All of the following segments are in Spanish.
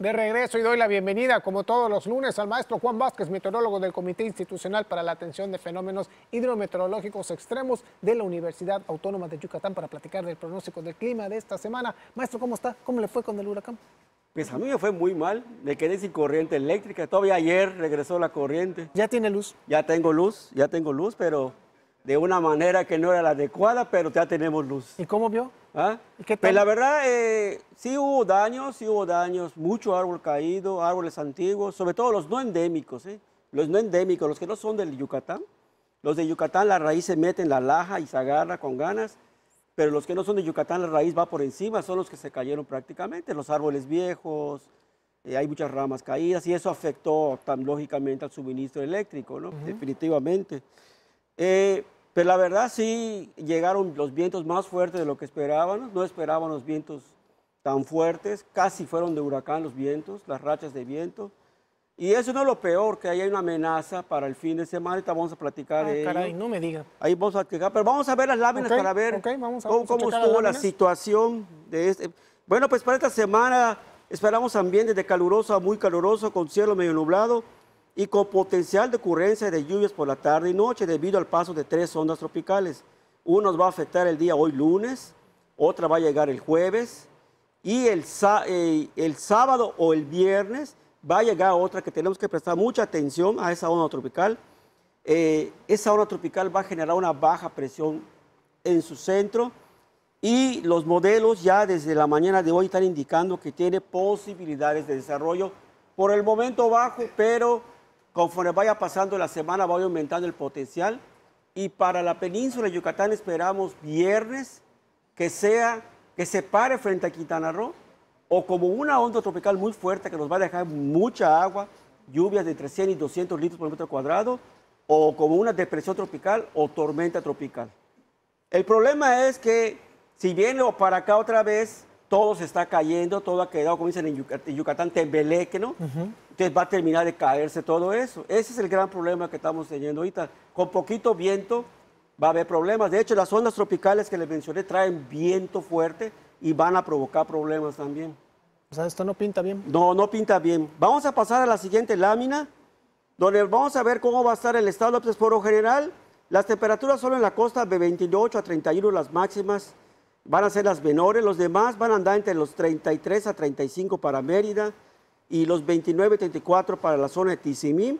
de regreso y doy la bienvenida, como todos los lunes, al maestro Juan Vázquez, meteorólogo del Comité Institucional para la Atención de Fenómenos Hidrometeorológicos Extremos de la Universidad Autónoma de Yucatán para platicar del pronóstico del clima de esta semana. Maestro, ¿cómo está? ¿Cómo le fue con el huracán? Pues a mí me fue muy mal, me quedé sin corriente eléctrica, todavía ayer regresó la corriente. ¿Ya tiene luz? Ya tengo luz, ya tengo luz, pero de una manera que no era la adecuada, pero ya tenemos luz. ¿Y cómo vio? ¿Ah? pues la verdad, eh, sí hubo daños, sí hubo daños, mucho árbol caído, árboles antiguos, sobre todo los no endémicos, ¿eh? los no endémicos, los que no son del Yucatán. Los de Yucatán la raíz se mete en la laja y se agarra con ganas, pero los que no son de Yucatán la raíz va por encima, son los que se cayeron prácticamente, los árboles viejos, eh, hay muchas ramas caídas y eso afectó tan lógicamente al suministro eléctrico, ¿no? Definitivamente. Eh, pero pues la verdad sí llegaron los vientos más fuertes de lo que esperábamos. No esperábamos vientos tan fuertes. Casi fueron de huracán los vientos, las rachas de viento. Y eso no es lo peor, que ahí hay una amenaza para el fin de semana. Ahorita vamos a platicar ah, de caray, no me diga. Ahí vamos a platicar, pero vamos a ver las láminas para ver cómo, estuvo la situación de este. Bueno, pues para esta semana esperamos ambiente de caluroso a muy caluroso, con cielo medio nublado y con potencial de ocurrencia de lluvias por la tarde y noche debido al paso de tres ondas tropicales. Una nos va a afectar el día hoy lunes, otra va a llegar el jueves y el, eh, el sábado o el viernes va a llegar otra que tenemos que prestar mucha atención a esa onda tropical. Eh, esa onda tropical va a generar una baja presión en su centro y los modelos ya desde la mañana de hoy están indicando que tiene posibilidades de desarrollo por el momento bajo, pero Conforme vaya pasando la semana, va aumentando el potencial. Y para la península de Yucatán esperamos viernes que sea, que se pare frente a Quintana Roo, o como una onda tropical muy fuerte que nos va a dejar mucha agua, lluvias de 300 y 200 litros por metro cuadrado, o como una depresión tropical o tormenta tropical. El problema es que si viene para acá otra vez, todo se está cayendo, todo ha quedado, como dicen en Yucatán, tembeleque, ¿no? Entonces va a terminar de caerse todo eso. Ese es el gran problema que estamos teniendo ahorita. Con poquito viento va a haber problemas. De hecho, las ondas tropicales que les mencioné traen viento fuerte y van a provocar problemas también. O sea, esto no pinta bien. No, no pinta bien. Vamos a pasar a la siguiente lámina, donde vamos a ver cómo va a estar el estado de por general. Las temperaturas solo en la costa de 28 a 31 las máximas van a ser las menores, los demás van a andar entre los 33 a 35 para Mérida y los 29 a 34 para la zona de Tizimí.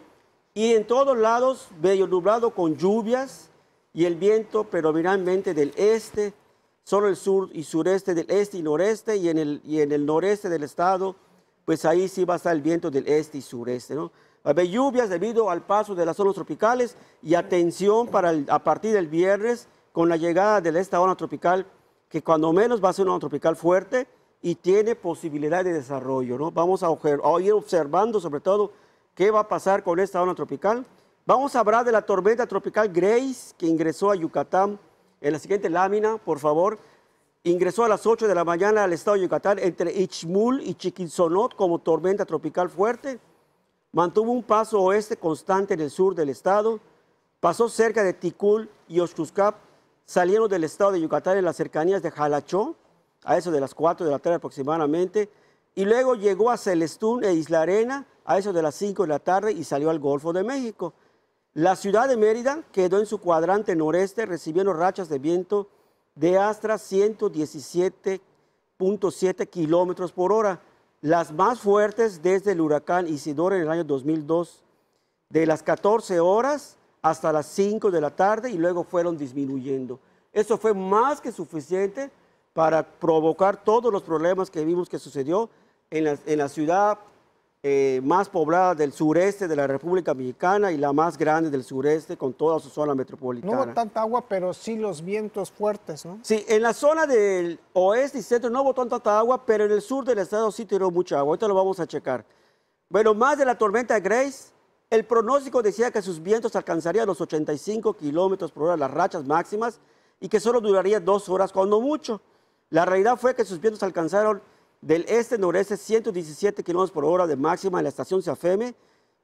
Y en todos lados, medio nublado con lluvias y el viento predominantemente del este, solo el sur y sureste del este y noreste y en el, y en el noreste del estado, pues ahí sí va a estar el viento del este y sureste, ¿no? Va a haber lluvias debido al paso de las zonas tropicales y atención para a partir del viernes con la llegada de esta zona tropical que cuando menos va a ser una tropical fuerte y tiene posibilidad de desarrollo, ¿no? Vamos a, ir observando sobre todo qué va a pasar con esta onda tropical. Vamos a hablar de la tormenta tropical Grace que ingresó a Yucatán en la siguiente lámina, por favor. Ingresó a las 8 de la mañana al estado de Yucatán entre Ichmul y Chiquinsonot como tormenta tropical fuerte. Mantuvo un paso oeste constante en el sur del estado. Pasó cerca de Ticul y Oshkuskap Salieron del estado de Yucatán en las cercanías de Jalachó, a eso de las 4 de la tarde aproximadamente, y luego llegó a Celestún e Isla Arena a eso de las 5 de la tarde y salió al Golfo de México. La ciudad de Mérida quedó en su cuadrante noreste recibiendo rachas de viento de hasta 117.7 kilómetros por hora, las más fuertes desde el huracán Isidoro en el año 2002. De las 14 horas, hasta las 5 de la tarde y luego fueron disminuyendo. Eso fue más que suficiente para provocar todos los problemas que vimos que sucedió en la, en la ciudad eh, más poblada del sureste de la República Mexicana y la más grande del sureste con toda su zona metropolitana. No hubo tanta agua, pero sí los vientos fuertes, ¿no? Sí, en la zona del oeste y centro no hubo tanta agua, pero en el sur del estado sí tiró mucha agua. Ahorita lo vamos a checar. Bueno, más de la tormenta Grace, el pronóstico decía que sus vientos alcanzarían los 85 kilómetros por hora, las rachas máximas, y que solo duraría dos horas, cuando mucho. La realidad fue que sus vientos alcanzaron del este-noreste 117 kilómetros por hora de máxima en la estación Safeme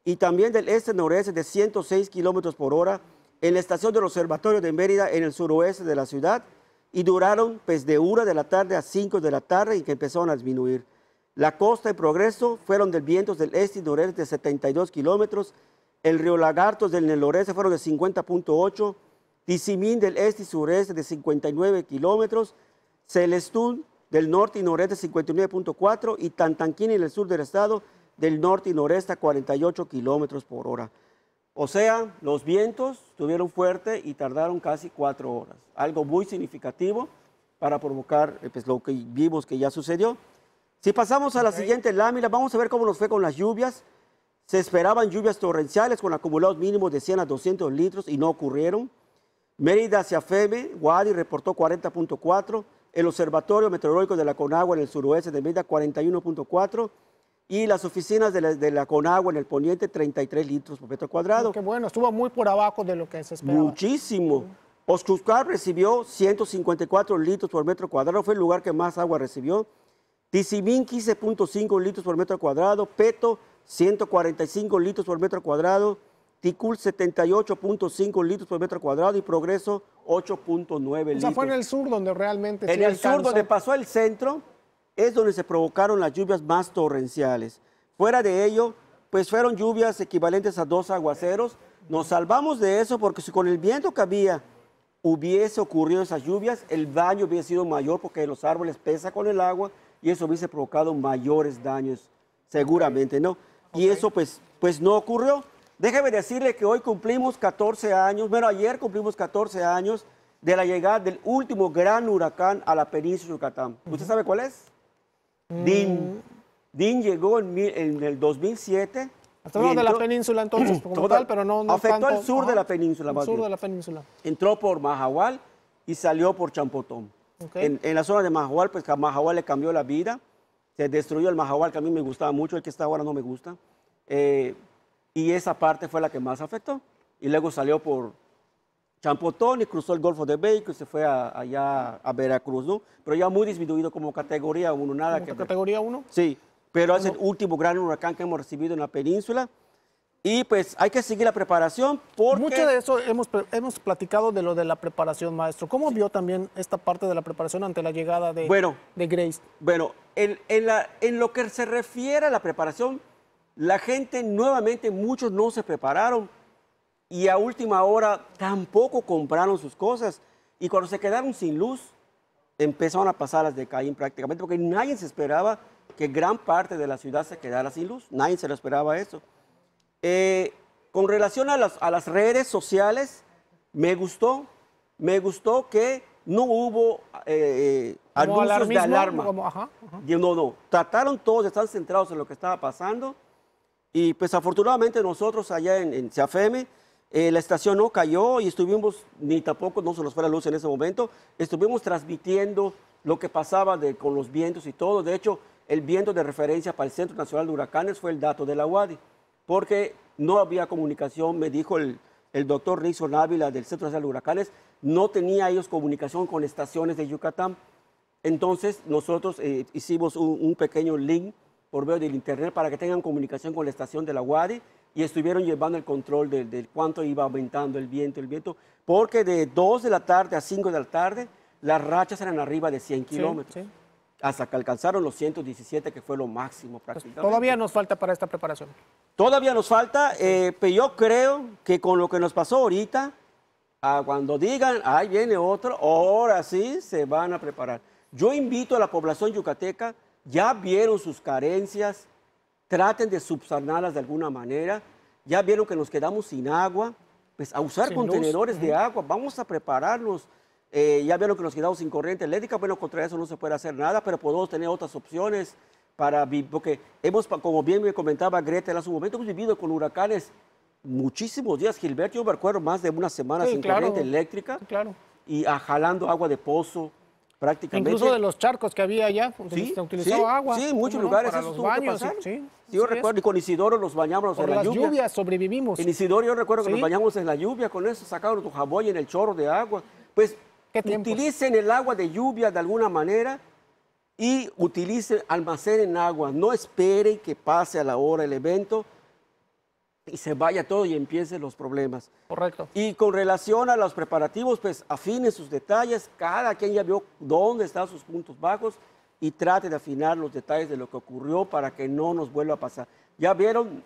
y también del este-noreste de 106 kilómetros por hora en la estación del Observatorio de Mérida en el suroeste de la ciudad y duraron pues, de 1 de la tarde a 5 de la tarde y que empezaron a disminuir. La costa y Progreso fueron del vientos del este y noreste de 72 kilómetros. El río Lagartos del noreste fueron de 50.8. Tizimín del este y sureste de 59 kilómetros. Celestún del norte y noreste de 59.4. Y Tantanquín en el sur del estado del norte y noreste a 48 kilómetros por hora. O sea, los vientos tuvieron fuerte y tardaron casi cuatro horas. Algo muy significativo para provocar pues, lo que vimos que ya sucedió. Si pasamos a la siguiente lámina, vamos a ver cómo nos fue con las lluvias. Se esperaban lluvias torrenciales con acumulados mínimos de 100 a 200 litros y no ocurrieron. Mérida hacia Feme, Guadi reportó 40.4, el Observatorio Meteorológico de la Conagua en el suroeste de Mérida 41.4 y las oficinas de la, Conagua en el poniente 33 litros por metro cuadrado. Mm, qué bueno, estuvo muy por abajo de lo que se esperaba. Muchísimo. Oscuscar recibió 154 litros por metro cuadrado, fue el lugar que más agua recibió. Tizimín 15.5 litros por metro cuadrado, Peto 145 litros por metro cuadrado, Ticul 78.5 litros por metro cuadrado y Progreso 8.9 litros. O sea, fue en el sur donde realmente... En el sur donde pasó el centro es donde se provocaron las lluvias más torrenciales. Fuera de ello, pues fueron lluvias equivalentes a dos aguaceros. Nos salvamos de eso porque si con el viento que había hubiese ocurrido esas lluvias, el daño hubiese sido mayor porque los árboles pesan con el agua y eso hubiese provocado mayores daños, seguramente, ¿no? Y eso pues, pues no ocurrió. Déjeme decirle que hoy cumplimos 14 años, bueno, ayer cumplimos 14 años de la llegada del último gran huracán a la península de Yucatán. ¿Usted sabe cuál es? Mm. Din. Din llegó en, el 2007 Estamos de la península entonces, pero no, Afectó al sur de la península. sur de la península. Entró por Mahahual y salió por Champotón. En, la zona de Majahual, pues Majahual le cambió la vida. Se destruyó el Majahual, que a mí me gustaba mucho, el que está ahora no me gusta. Eh, y esa parte fue la que más afectó. Y luego salió por Champotón y cruzó el Golfo de México y se fue allá a Veracruz, ¿no? Pero ya muy disminuido como categoría 1, nada que... ¿Categoría 1? Sí, pero es el último gran huracán que hemos recibido en la península y pues hay que seguir la preparación porque... Mucho de eso hemos, platicado de lo de la preparación, maestro. ¿Cómo vio también esta parte de la preparación ante la llegada de, bueno, de Grace? Bueno, en, la, en lo que se refiere a la preparación, la gente nuevamente, muchos no se prepararon y a última hora tampoco compraron sus cosas. Y cuando se quedaron sin luz, empezaron a pasar las de Caín prácticamente, porque nadie se esperaba que gran parte de la ciudad se quedara sin luz. Nadie se lo esperaba eso. Eh, con relación a las, a las redes sociales, me gustó, me gustó que no hubo eh, anuncios de alarma. No, no, trataron todos, están centrados en lo que estaba pasando. Y pues afortunadamente nosotros allá en, en eh, la estación no cayó y estuvimos, ni tampoco no se nos fue la luz en ese momento, estuvimos transmitiendo lo que pasaba de, con los vientos y todo. De hecho, el viento de referencia para el Centro Nacional de Huracanes fue el dato de la UADI, porque no había comunicación, me dijo el, doctor Rizzo Návila del Centro de de Huracanes, no tenía ellos comunicación con estaciones de Yucatán. Entonces nosotros eh, hicimos un, pequeño link por medio del internet para que tengan comunicación con la estación de la Guadi y estuvieron llevando el control de, cuánto iba aumentando el viento, el viento, porque de 2 de la tarde a 5 de la tarde las rachas eran arriba de 100 kilómetros. Hasta que alcanzaron los 117, que fue lo máximo pues, prácticamente. todavía nos falta para esta preparación. Todavía nos falta, eh, pero yo creo que con lo que nos pasó ahorita, ah, cuando digan, ahí viene otro, ahora sí se van a preparar. Yo invito a la población yucateca, ya vieron sus carencias, traten de subsanarlas de alguna manera, ya vieron que nos quedamos sin agua, pues a usar contenedores de agua, vamos a prepararnos. Eh, ya vieron que nos quedamos sin corriente eléctrica, bueno, contra eso no se puede hacer nada, pero podemos tener otras opciones para porque hemos, como bien me comentaba Greta en su momento, hemos vivido con huracanes muchísimos días. Gilberto, yo me acuerdo más de una semana sin corriente eléctrica. Claro. Y ah, jalando agua de pozo, prácticamente. Incluso de los charcos que había allá, se utilizaba agua. Sí, en muchos lugares los baños, sí, yo recuerdo, y con Isidoro nos bañábamos en la las lluvia. lluvias sobrevivimos. En Isidoro yo recuerdo que nos bañábamos en la lluvia, con eso sacábamos tu jaboy en el chorro de agua. Pues utilicen el agua de lluvia de alguna manera y utilicen, en agua. No esperen que pase a la hora el evento y se vaya todo y empiecen los problemas. Correcto. Y con relación a los preparativos, pues afinen sus detalles. Cada quien ya vio dónde están sus puntos bajos y trate de afinar los detalles de lo que ocurrió para que no nos vuelva a pasar. Ya vieron,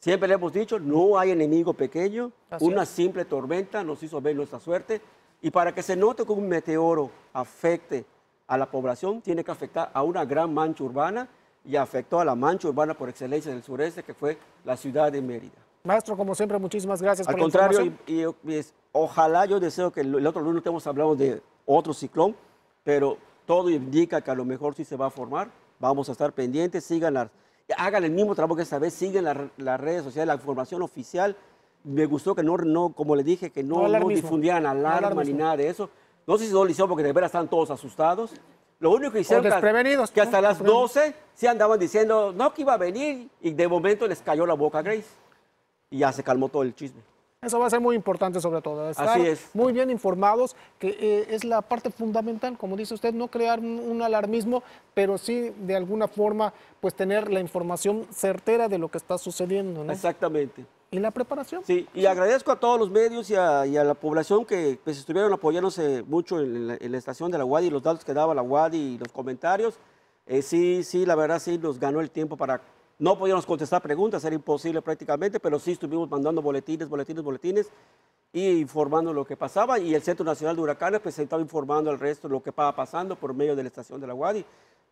siempre le hemos dicho, no hay enemigo pequeño. Una simple tormenta nos hizo ver nuestra suerte. Y para que se note que un meteoro afecte a la población, tiene que afectar a una gran mancha urbana y afectó a la mancha urbana por excelencia del sureste, que fue la ciudad de Mérida. Maestro, como siempre, muchísimas gracias Al por contrario, la información. Y, ojalá yo deseo que el, otro lunes hemos hablado de otro ciclón, pero todo indica que a lo mejor sí se va a formar. Vamos a estar pendientes, sigan hagan el mismo trabajo que esta vez, sigan las redes sociales, la información oficial. Me gustó que no, no como le dije, que no, no, difundieran alarma ni nada de eso, no sé se lo hicieron porque de veras están todos asustados. Lo único que hicieron que hasta las 12 sí andaban diciendo no que iba a venir y de momento les cayó la boca a Grace y ya se calmó todo el chisme. Eso va a ser muy importante sobre todo, estar es. muy bien informados, que eh, es la parte fundamental, como dice usted, no crear un, alarmismo, pero sí de alguna forma pues tener la información certera de lo que está sucediendo. Exactamente y la preparación. Sí, y agradezco a todos los medios y a, la población que pues, estuvieron apoyándose mucho en la, estación de la UAD y los datos que daba la UAD y los comentarios. Eh, sí, sí, la verdad sí nos ganó el tiempo para... No podíamos contestar preguntas, era imposible prácticamente, pero sí estuvimos mandando boletines, boletines, boletines y informando lo que pasaba. Y el Centro Nacional de Huracanes pues estaba informando al resto lo que estaba pasando por medio de la estación de la UADI.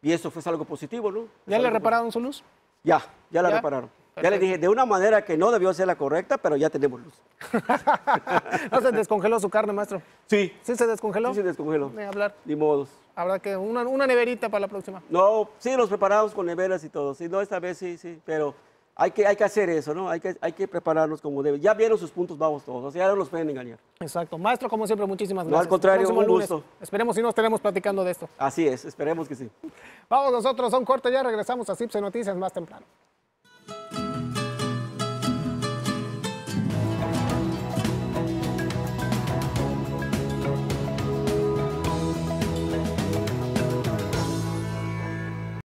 Y eso fue algo positivo, ¿no? ¿Ya le repararon su luz? Ya, ya la repararon. Ya le dije, de una manera que no debió ser la correcta, pero ya tenemos luz. ¿No se descongeló su carne, maestro? Sí. ¿Sí se descongeló? Sí, se descongeló. Ni hablar. Ni modos. Habrá que una, neverita para la próxima. No, sí, los preparamos con neveras y todo. Sí, no, esta vez sí, sí, pero hay que, hay que hacer eso, ¿no? Hay que, hay que prepararnos como debe. Ya vieron sus puntos vamos todos, o sea, ya no los pueden engañar. Exacto. Maestro, como siempre, muchísimas gracias. al contrario, un gusto. Esperemos si nos tenemos platicando de esto. Así es, esperemos que sí. Vamos nosotros son un corte, ya regresamos a Cipse Noticias más temprano.